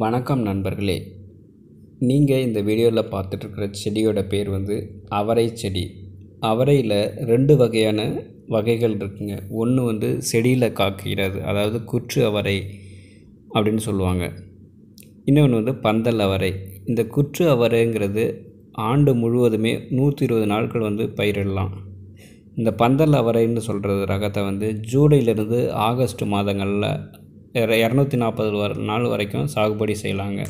வணக்கம் நண்பர்களே நீங்கள் இந்த வீடியோவில் பார்த்துட்ருக்கிற செடியோட பேர் வந்து அவரை செடி அவரையில் ரெண்டு வகையான வகைகள் இருக்குங்க ஒன்று வந்து செடியில் காக்கிறது அதாவது குற்று அவரை அப்படின்னு சொல்லுவாங்க இன்னொன்று வந்து பந்தல் அவரை இந்த குற்று அவரைங்கிறது ஆண்டு முழுவதுமே நூற்றி இருபது நாட்கள் வந்து பயிரிடலாம் இந்த பந்தல் அவரைன்னு சொல்கிறது ரகத்தை வந்து ஜூலையிலிருந்து ஆகஸ்ட் மாதங்களில் இரநூத்தி நாற்பது நாள் வரைக்கும் சாகுபடி செய்யலாங்க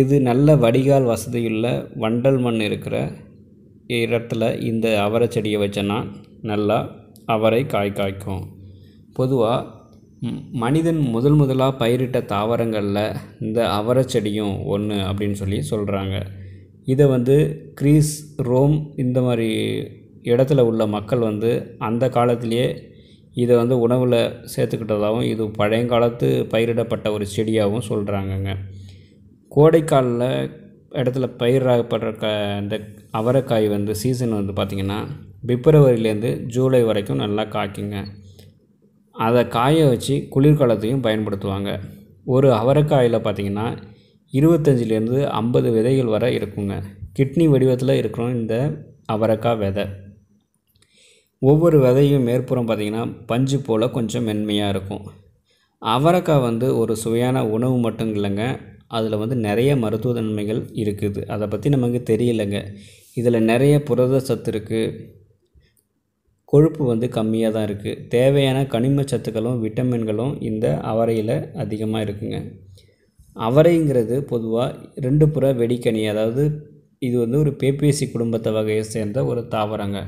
இது நல்ல வடிகால் வசதியுள்ள வண்டல் மண் இருக்கிற இடத்துல இந்த அவரை செடியை வச்சோன்னா நல்லா அவரை காய் காய்க்கும் பொதுவாக மனிதன் முதல் முதலாக பயிரிட்ட தாவரங்களில் இந்த அவரை செடியும் ஒன்று அப்படின்னு சொல்லி சொல்கிறாங்க இதை வந்து கிரீஸ் ரோம் இந்த மாதிரி இடத்துல உள்ள மக்கள் வந்து அந்த காலத்திலேயே இதை வந்து உணவில் சேர்த்துக்கிட்டதாகவும் இது பழையங்காலத்து பயிரிடப்பட்ட ஒரு செடியாகவும் சொல்கிறாங்கங்க கோடைக்காலில் இடத்துல பயிராகப்படுற க இந்த அவரைக்காய் வந்து சீசன் வந்து பார்த்திங்கன்னா பிப்ரவரிலேருந்து ஜூலை வரைக்கும் நல்லா காய்க்குங்க அதை காய வச்சு குளிர்காலத்தையும் பயன்படுத்துவாங்க ஒரு அவரைக்காயில் பார்த்திங்கன்னா இருபத்தஞ்சிலேருந்து ஐம்பது விதைகள் வரை இருக்குங்க கிட்னி வடிவத்தில் இருக்கிறோம் இந்த அவரைக்காய் விதை ஒவ்வொரு விதையும் மேற்புறம் பார்த்திங்கன்னா பஞ்சு போல் கொஞ்சம் மென்மையாக இருக்கும் அவரைக்காய் வந்து ஒரு சுவையான உணவு மட்டும் இல்லைங்க அதில் வந்து நிறைய மருத்துவ நன்மைகள் இருக்குது அதை பற்றி நமக்கு தெரியலைங்க இதில் நிறைய புரத சத்து இருக்குது கொழுப்பு வந்து கம்மியாக தான் இருக்குது தேவையான கனிம சத்துக்களும் விட்டமின்களும் இந்த அவரையில் அதிகமாக இருக்குங்க அவரைங்கிறது பொதுவாக ரெண்டு புற வெடிக்கனி அதாவது இது வந்து ஒரு பேப்பேசி குடும்பத்தை வகையை சேர்ந்த ஒரு தாவரங்க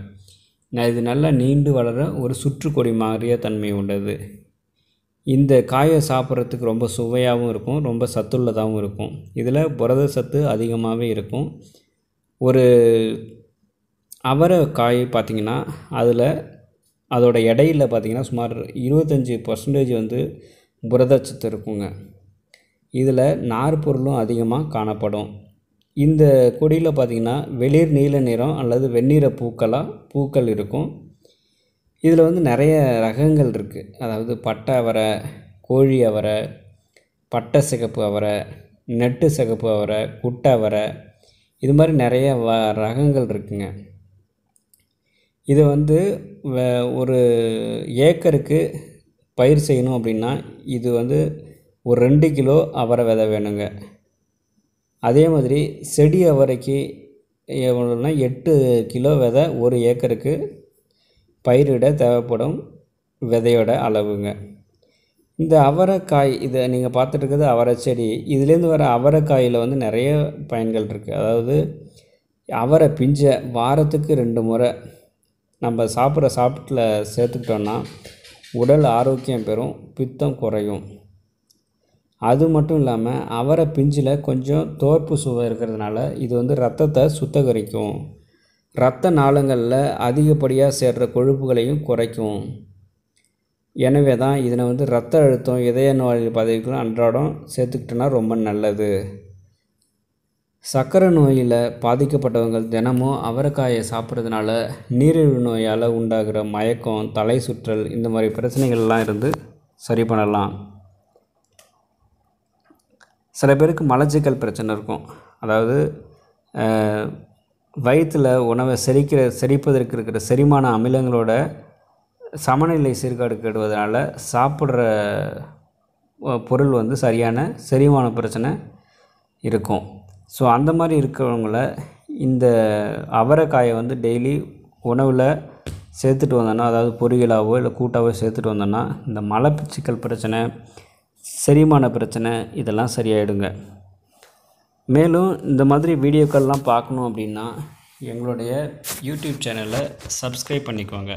இது நல்லா நீண்டு வளர ஒரு சுற்றுக்கொடி மாதிரிய தன்மை உள்ளது இந்த காயை சாப்பிட்றதுக்கு ரொம்ப சுவையாகவும் இருக்கும் ரொம்ப சத்துள்ளதாகவும் இருக்கும் இதில் புரத சத்து அதிகமாகவே இருக்கும் ஒரு அவரை காய் பார்த்திங்கன்னா அதில் அதோடய இடையில் பார்த்திங்கன்னா சுமார் இருபத்தஞ்சி பர்சன்டேஜ் வந்து புரதச்சத்து இருக்குங்க இதில் நார் பொருளும் அதிகமாக காணப்படும் இந்த கொடியில் பார்த்திங்கன்னா வெளிர் நீல நிறம் அல்லது வெண்ணிற பூக்களாக பூக்கள் இருக்கும் இதில் வந்து நிறைய ரகங்கள் இருக்குது அதாவது பட்டை அவரை கோழி அவரை பட்டை சிகப்பு அவரை நெட்டு சிகப்பு அவரை குட்டை அவரை இது மாதிரி நிறைய வ ரகங்கள் இருக்குங்க இது வந்து ஒரு ஏக்கருக்கு பயிர் செய்யணும் அப்படின்னா இது வந்து ஒரு ரெண்டு கிலோ அவரை விதை வேணுங்க அதே மாதிரி செடி அவரைக்கு எவ்வளோன்னா எட்டு கிலோ விதை ஒரு ஏக்கருக்கு பயிரிட தேவைப்படும் விதையோட அளவுங்க இந்த அவரைக்காய் இதை நீங்கள் பார்த்துட்டு அவரை செடி இதுலேருந்து வர அவரைக்காயில் வந்து நிறைய பயன்கள் இருக்குது அதாவது அவரை பிஞ்சை வாரத்துக்கு ரெண்டு முறை நம்ம சாப்பிட்ற சாப்பிட்டில் சேர்த்துக்கிட்டோன்னா உடல் ஆரோக்கியம் பெறும் பித்தம் குறையும் அது மட்டும் இல்லாமல் அவரை பிஞ்சில் கொஞ்சம் தோற்பு சுவை இருக்கிறதுனால இது வந்து ரத்தத்தை சுத்தகரிக்கும் இரத்த நாளங்களில் அதிகப்படியாக சேர்கிற கொழுப்புகளையும் குறைக்கும் எனவே தான் இதனை வந்து ரத்த அழுத்தம் இதய நோய் பதவிகளும் அன்றாடம் சேர்த்துக்கிட்டோன்னா ரொம்ப நல்லது சர்க்கரை நோயில் பாதிக்கப்பட்டவங்கள் தினமும் அவரைக்காயை சாப்பிட்றதுனால நீரிழிவு நோயால் உண்டாகிற மயக்கம் தலை சுற்றல் இந்த மாதிரி பிரச்சனைகள்லாம் இருந்து சரி பண்ணலாம் சில பேருக்கு மலச்சிக்கல் பிரச்சனை இருக்கும் அதாவது வயிற்றில் உணவை செரிக்கிற செரிப்பதற்கு இருக்கிற செரிமான அமிலங்களோட சமநிலை சீர்காடு கெடுவதனால சாப்பிட்ற பொருள் வந்து சரியான செரிமான பிரச்சனை இருக்கும் ஸோ அந்த மாதிரி இருக்கிறவங்கள இந்த அவரைக்காயை வந்து டெய்லி உணவில் சேர்த்துட்டு வந்தோன்னா அதாவது பொரியலாவோ இல்லை கூட்டாவோ சேர்த்துட்டு வந்தோன்னா இந்த மலச்சிக்கல் பிரச்சனை செரிமான பிரச்சனை இதெல்லாம் சரியாயிடுங்க மேலும் இந்த மாதிரி வீடியோக்கள்லாம் பார்க்கணும் அப்படின்னா எங்களுடைய யூடியூப் சேனலை சப்ஸ்கிரைப் பண்ணிக்கோங்க